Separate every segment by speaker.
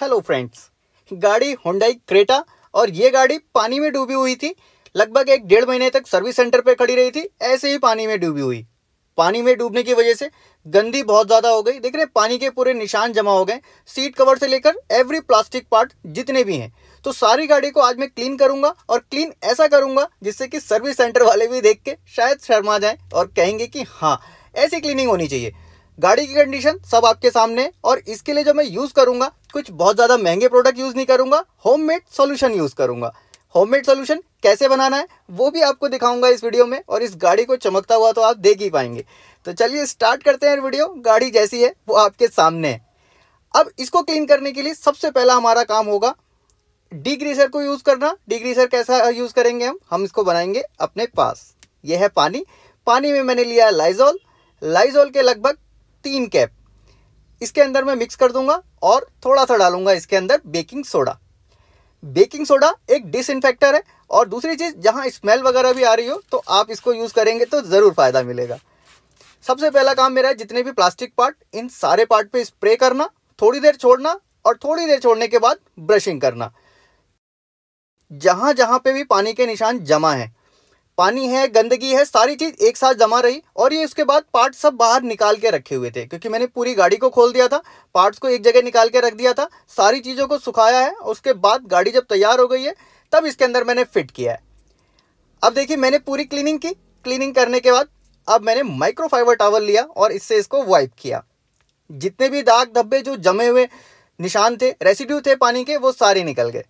Speaker 1: hello friends गाड़ी Hyundai Creta और ये गाड़ी पानी में डूबी हुई थी लगभग एक डेढ़ महीने तक सर्विस सेंटर पे खड़ी रही थी ऐसे ही पानी में डूबी हुई पानी में डूबने की वजह से गंदी बहुत ज़्यादा हो गई देख रहे पानी के पूरे निशान जमा हो गए सीट कवर से लेकर एवरी प्लास्टिक पार्ट जितने भी हैं तो सारी गाड़ी को आज मैं क्लीन करूंगा और क्लीन ऐसा करूंगा जिससे कि सर्विस सेंटर वाले भी देख के शायद शर्मा जाएं और कहेंगे कि हाँ ऐसी क्लीनिंग होनी चाहिए गाड़ी की कंडीशन सब आपके सामने और इसके लिए जो मैं यूज़ करूंगा कुछ बहुत ज़्यादा महंगे प्रोडक्ट यूज़ नहीं करूँगा homemade solution use home homemade solution कैसे बनाना है वो भी आपको दिखाऊंगा इस वीडियो में और इस गाड़ी को चमकता हुआ तो आप देख ही पाएंगे तो चलिए स्टार्ट करते हैं वीडियो गाड़ी जैसी है वो आपके सामने है अब इसको क्लीन करने के लिए सबसे पहला हमारा काम होगा डिग्रीसर को यूज़ करना डिग्रीसर कैसा यूज़ करेंगे हम हम इसको बनाएंगे अपने पास यह है पानी पानी में मैंने लिया लाइजोल लाइजोल के लगभग तीन कैप इसके अंदर मैं मिक्स कर दूंगा और थोड़ा सा डालूंगा इसके अंदर बेकिंग सोडा बेकिंग सोडा एक डिसइनफेक्टर है और दूसरी चीज़ जहाँ स्मेल वगैरह भी आ रही हो तो आप इसको यूज़ करेंगे तो ज़रूर फ़ायदा मिलेगा सबसे पहला काम मेरा है जितने भी प्लास्टिक पार्ट इन सारे पार्ट पे स्प्रे करना थोड़ी देर छोड़ना और थोड़ी देर छोड़ने के बाद ब्रशिंग करना जहाँ जहाँ पे भी पानी के निशान जमा है पानी है गंदगी है सारी चीज़ एक साथ जमा रही और ये उसके बाद पार्ट सब बाहर निकाल के रखे हुए थे क्योंकि मैंने पूरी गाड़ी को खोल दिया था पार्ट्स को एक जगह निकाल के रख दिया था सारी चीज़ों को सुखाया है उसके बाद गाड़ी जब तैयार हो गई है तब इसके अंदर मैंने फिट किया है अब देखिए मैंने पूरी क्लीनिंग की क्लीनिंग करने के बाद अब मैंने माइक्रोफाइबर टावल लिया और इससे इसको वाइप किया जितने भी दाग धब्बे जो जमे हुए निशान थे रेसिड्यू थे पानी के वो सारे निकल गए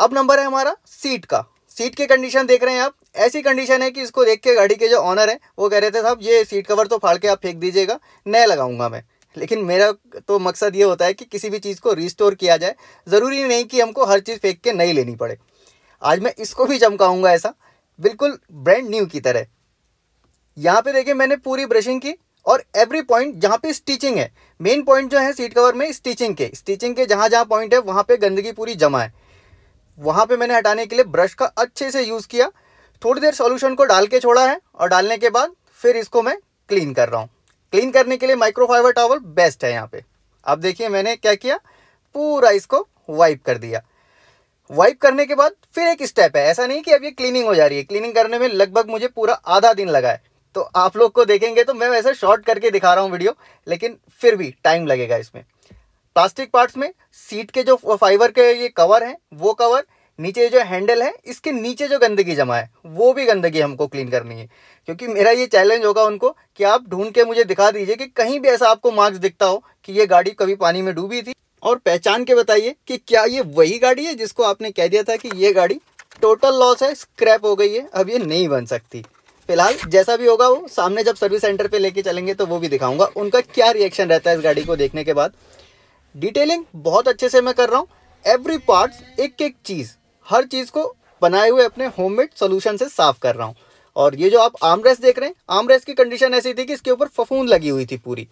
Speaker 1: अब नंबर है हमारा सीट का सीट की कंडीशन देख रहे हैं आप ऐसी कंडीशन है कि इसको देख के गाड़ी के जो ऑनर है वो कह रहे थे साहब ये सीट कवर तो फाड़ के आप फेंक दीजिएगा नया लगाऊंगा मैं लेकिन मेरा तो मकसद ये होता है कि किसी भी चीज़ को रिस्टोर किया जाए ज़रूरी नहीं कि हमको हर चीज़ फेंक के नहीं लेनी पड़े आज मैं इसको भी चमकाऊँगा ऐसा बिल्कुल ब्रांड न्यू की तरह यहाँ पे देखिए मैंने पूरी ब्रशिंग की और एवरी पॉइंट जहाँ पे स्टिचिंग है मेन पॉइंट जो है सीट कवर में स्टिचिंग के स्टिचिंग के जहाँ जहाँ पॉइंट है वहाँ पे गंदगी पूरी जमा है वहाँ पे मैंने हटाने के लिए ब्रश का अच्छे से यूज़ किया थोड़ी देर सॉल्यूशन को डाल के छोड़ा है और डालने के बाद फिर इसको मैं क्लीन कर रहा हूँ क्लीन करने के लिए माइक्रोफाइबर टॉवल बेस्ट है यहाँ पे अब देखिए मैंने क्या किया पूरा इसको वाइप कर दिया वाइप करने के बाद फिर एक स्टेप है ऐसा नहीं कि अब ये क्लीनिंग हो जा रही है क्लीनिंग करने में लगभग मुझे पूरा आधा दिन लगा है तो आप लोग को देखेंगे तो मैं वैसे शॉर्ट करके दिखा रहा हूँ वीडियो लेकिन फिर भी टाइम लगेगा इसमें प्लास्टिक पार्ट्स में सीट के जो फाइबर के ये कवर हैं वो कवर नीचे जो हैंडल है इसके नीचे जो गंदगी जमा है वो भी गंदगी हमको क्लीन करनी है क्योंकि मेरा ये चैलेंज होगा उनको कि आप ढूंढ के मुझे दिखा दीजिए कि कहीं भी ऐसा आपको मार्क्स दिखता हो कि ये गाड़ी कभी पानी में डूबी थी और पहचान के बताइए कि क्या ये वही गाड़ी है जिसको आपने कह दिया था कि ये गाड़ी टोटल लॉस है स्क्रैप हो गई है अब ये नहीं बन सकती फिलहाल जैसा भी होगा वो सामने जब सर्विस सेंटर पे लेके चलेंगे तो वो भी दिखाऊंगा उनका क्या रिएक्शन रहता है इस गाड़ी को देखने के बाद डिटेलिंग बहुत अच्छे से मैं कर रहा हूँ एवरी पार्ट्स एक एक चीज़ हर चीज़ को बनाए हुए अपने होममेड सोल्यूशन से साफ कर रहा हूँ और ये जो आप आमरेस देख रहे हैं आमरेस की कंडीशन ऐसी थी कि इसके ऊपर फफून लगी हुई थी पूरी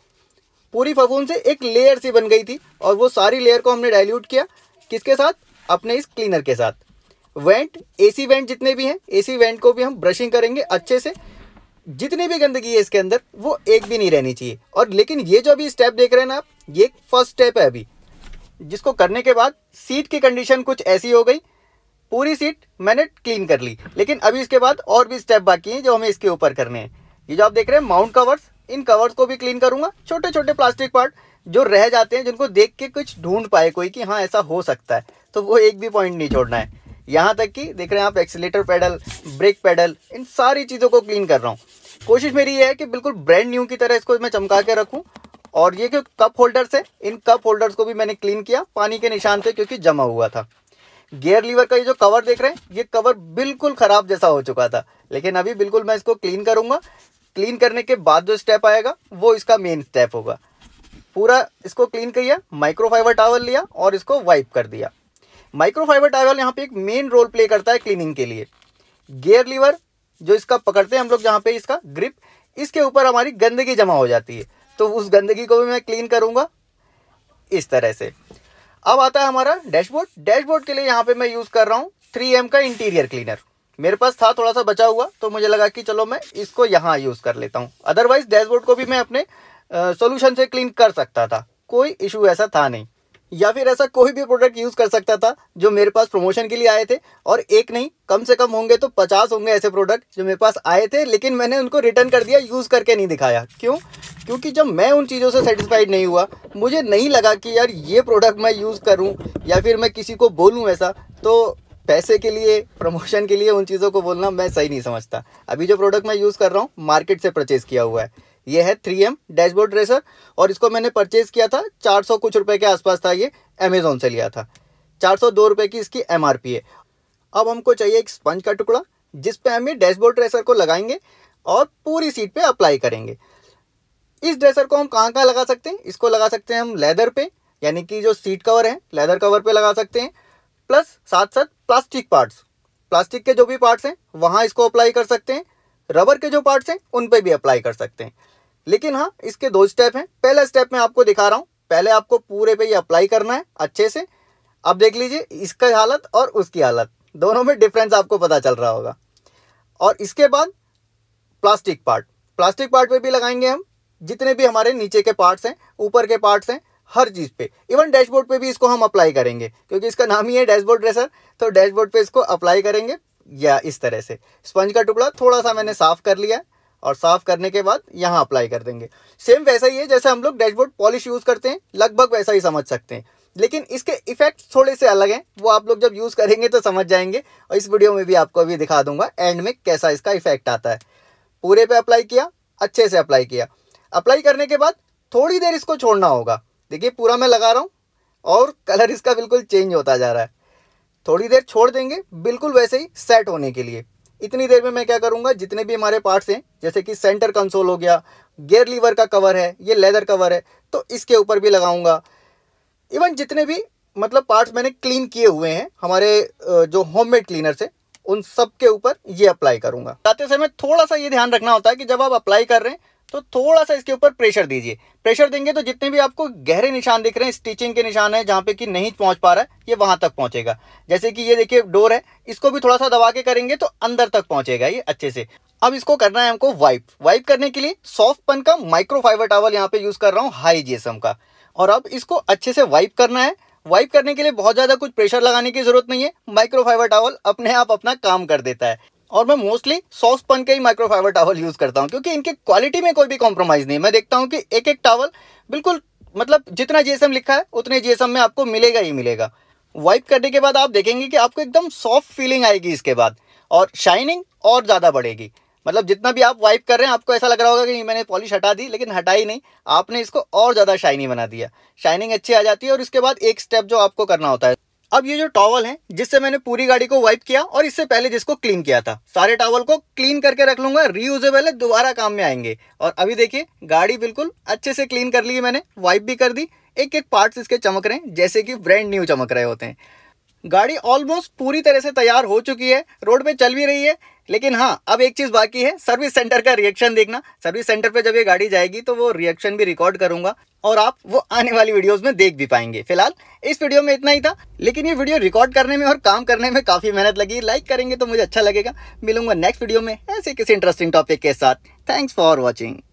Speaker 1: पूरी फफून से एक लेयर सी बन गई थी और वो सारी लेयर को हमने डाइल्यूट किया किसके साथ अपने इस क्लीनर के साथ वेंट एसी वेंट जितने भी हैं एसी वेंट को भी हम ब्रशिंग करेंगे अच्छे से जितनी भी गंदगी है इसके अंदर वो एक भी नहीं रहनी चाहिए और लेकिन ये जो अभी स्टेप देख रहे हैं ना आप ये फर्स्ट स्टेप है अभी जिसको करने के बाद सीट की कंडीशन कुछ ऐसी हो गई पूरी सीट मैंने क्लीन कर ली लेकिन अभी इसके बाद और भी स्टेप बाकी हैं जो हमें इसके ऊपर करने हैं ये जो आप देख रहे हैं माउंट कवर्स इन कवर्स को भी क्लीन करूंगा छोटे छोटे प्लास्टिक पार्ट जो रह जाते हैं जिनको देख के कुछ ढूंढ पाए कोई कि हाँ ऐसा हो सकता है तो वो एक भी पॉइंट नहीं छोड़ना है यहाँ तक कि देख रहे हैं आप एक्सीटर पैडल ब्रेक पैडल इन सारी चीज़ों को क्लीन कर रहा हूँ कोशिश मेरी ये है कि बिल्कुल ब्रांड न्यू की तरह इसको मैं चमका के रखूँ और ये जो कप होल्डर्स है इन कप होल्डर्स को भी मैंने क्लीन किया पानी के निशान से क्योंकि जमा हुआ था गियर लीवर का ये जो कवर देख रहे हैं ये कवर बिल्कुल ख़राब जैसा हो चुका था लेकिन अभी बिल्कुल मैं इसको क्लीन करूंगा क्लीन करने के बाद जो स्टेप आएगा वो इसका मेन स्टेप होगा पूरा इसको क्लीन किया माइक्रोफाइबर टावल लिया और इसको वाइप कर दिया माइक्रोफाइबर टावल यहाँ पे एक मेन रोल प्ले करता है क्लीनिंग के लिए गेयर लीवर जो इसका पकड़ते हैं हम लोग जहाँ पे इसका ग्रिप इसके ऊपर हमारी गंदगी जमा हो जाती है तो उस गंदगी को भी मैं क्लीन करूँगा इस तरह से अब आता है हमारा डैशबोर्ड डैशबोर्ड के लिए यहाँ पे मैं यूज़ कर रहा हूँ थ्री एम का इंटीरियर क्लीनर मेरे पास था थोड़ा सा बचा हुआ तो मुझे लगा कि चलो मैं इसको यहाँ यूज़ कर लेता हूँ अदरवाइज डैशबोर्ड को भी मैं अपने सोल्यूशन से क्लीन कर सकता था कोई इशू ऐसा था नहीं या फिर ऐसा कोई भी प्रोडक्ट यूज़ कर सकता था जो मेरे पास प्रमोशन के लिए आए थे और एक नहीं कम से कम होंगे तो पचास होंगे ऐसे प्रोडक्ट जो मेरे पास आए थे लेकिन मैंने उनको रिटर्न कर दिया यूज़ करके नहीं दिखाया क्यों क्योंकि जब मैं उन चीज़ों से सेटिस्फाइड नहीं हुआ मुझे नहीं लगा कि यार ये प्रोडक्ट मैं यूज़ करूँ या फिर मैं किसी को बोलूँ ऐसा तो पैसे के लिए प्रमोशन के लिए उन चीज़ों को बोलना मैं सही नहीं समझता अभी जो प्रोडक्ट मैं यूज़ कर रहा हूँ मार्केट से परचेज़ किया हुआ है ये है थ्री एम डैशबोर्ड ड्रेसर और इसको मैंने परचेज़ किया था चार सौ कुछ रुपए के आसपास था ये अमेज़ोन से लिया था चार सौ दो रुपए की इसकी एम आर पी है अब हमको चाहिए एक स्पंज का टुकड़ा जिसपे हम ये डैशबोर्ड ड्रेसर को लगाएंगे और पूरी सीट पे अप्लाई करेंगे इस ड्रेसर को हम कहाँ कहाँ लगा सकते हैं इसको लगा सकते हैं हम लेदर पे यानी कि जो सीट कवर है लेदर कवर पे लगा सकते हैं प्लस साथ साथ प्लास्टिक पार्ट्स प्लास्टिक के जो भी पार्ट्स हैं वहाँ इसको अप्लाई कर सकते हैं रबर के जो पार्ट्स हैं उन पर भी अप्लाई कर सकते हैं लेकिन हाँ इसके दो स्टेप हैं पहला स्टेप मैं आपको दिखा रहा हूँ पहले आपको पूरे पे ये अप्लाई करना है अच्छे से अब देख लीजिए इसका हालत और उसकी हालत दोनों में डिफरेंस आपको पता चल रहा होगा और इसके बाद प्लास्टिक पार्ट प्लास्टिक पार्ट पे भी लगाएंगे हम जितने भी हमारे नीचे के पार्ट्स हैं ऊपर के पार्ट्स हैं हर चीज़ पे इवन डैशबोर्ड पे भी इसको हम अप्लाई करेंगे क्योंकि इसका नाम ही है डैशबोर्ड ड्रेसर तो डैशबोर्ड पे इसको अप्लाई करेंगे या इस तरह से स्पंज का टुकड़ा थोड़ा सा मैंने साफ कर लिया और साफ़ करने के बाद यहाँ अप्लाई कर देंगे सेम वैसा ही है जैसे हम लोग डैशबोर्ड पॉलिश यूज़ करते हैं लगभग वैसा ही समझ सकते हैं लेकिन इसके इफेक्ट थोड़े से अलग हैं वो आप लोग जब यूज़ करेंगे तो समझ जाएंगे और इस वीडियो में भी आपको अभी दिखा दूंगा एंड में कैसा इसका इफेक्ट आता है पूरे पे अप्लाई किया अच्छे से अप्लाई किया अप्लाई करने के बाद थोड़ी देर इसको छोड़ना होगा देखिए पूरा मैं लगा रहा हूँ और कलर इसका बिल्कुल चेंज होता जा रहा है थोड़ी देर छोड़ देंगे बिल्कुल वैसे ही सेट होने के लिए इतनी देर में मैं क्या करूँगा जितने भी हमारे पार्ट्स हैं जैसे कि सेंटर कंसोल हो गया गेयर लीवर का कवर है ये लेदर कवर है तो इसके ऊपर भी लगाऊंगा इवन जितने भी मतलब पार्ट्स मैंने क्लीन किए हुए हैं हमारे जो होममेड क्लीनर से उन सब के ऊपर ये अप्लाई करूंगा जाते समय थोड़ा सा ये ध्यान रखना होता है कि जब आप अप्लाई कर रहे हैं तो थोड़ा सा इसके ऊपर प्रेशर दीजिए प्रेशर देंगे तो जितने भी आपको गहरे निशान दिख रहे हैं स्टिचिंग के निशान है जहाँ पे कि नहीं पहुँच पा रहा है ये वहाँ तक पहुँचेगा जैसे कि ये देखिए डोर है इसको भी थोड़ा सा दबा के करेंगे तो अंदर तक पहुँचेगा ये अच्छे से अब इसको करना है हमको वाइप वाइप करने के लिए सॉफ्ट पन का माइक्रोफाइबर टावल यहाँ पे यूज़ कर रहा हूँ हाई जीएसएम का और अब इसको अच्छे से वाइप करना है वाइप करने के लिए बहुत ज़्यादा कुछ प्रेशर लगाने की जरूरत नहीं है माइक्रोफाइबर टावल अपने आप अपना काम कर देता है और मैं मोस्टली सॉफ्ट पन के ही माइक्रोफाइबर टावल यूज़ करता हूँ क्योंकि इनकी क्वालिटी में कोई भी कॉम्प्रोमाइज़ नहीं मैं देखता हूँ कि एक एक टावल बिल्कुल मतलब जितना जीएसएम लिखा है उतने जीएसएम में आपको मिलेगा ही मिलेगा वाइप करने के बाद आप देखेंगे कि आपको एकदम सॉफ्ट फीलिंग आएगी इसके बाद और शाइनिंग और ज़्यादा बढ़ेगी मतलब जितना भी आप वाइप कर रहे हैं आपको ऐसा लग रहा होगा कि मैंने पॉलिश हटा दी लेकिन हटाई नहीं आपने इसको और ज़्यादा शाइनी बना दिया शाइनिंग अच्छी आ जाती है और इसके बाद एक स्टेप जो आपको करना होता है अब ये जो टॉवल है जिससे मैंने पूरी गाड़ी को वाइप किया और इससे पहले जिसको क्लीन किया था सारे टॉवल को क्लीन करके रख लूंगा रीयूजेबल है दोबारा काम में आएंगे और अभी देखिए गाड़ी बिल्कुल अच्छे से क्लीन कर ली है मैंने वाइप भी कर दी एक एक पार्ट्स इसके चमक रहे हैं जैसे कि ब्रांड न्यू चमक रहे होते हैं गाड़ी ऑलमोस्ट पूरी तरह से तैयार हो चुकी है रोड पे चल भी रही है लेकिन हाँ अब एक चीज़ बाकी है सर्विस सेंटर का रिएक्शन देखना सर्विस सेंटर पे जब ये गाड़ी जाएगी तो वो रिएक्शन भी रिकॉर्ड करूंगा और आप वो आने वाली वीडियोस में देख भी पाएंगे फिलहाल इस वीडियो में इतना ही था लेकिन ये वीडियो रिकॉर्ड करने में और काम करने में काफ़ी मेहनत लगी लाइक करेंगे तो मुझे अच्छा लगेगा मिलूंगा नेक्स्ट वीडियो में ऐसे किसी इंटरेस्टिंग टॉपिक के साथ थैंक्स फॉर वॉचिंग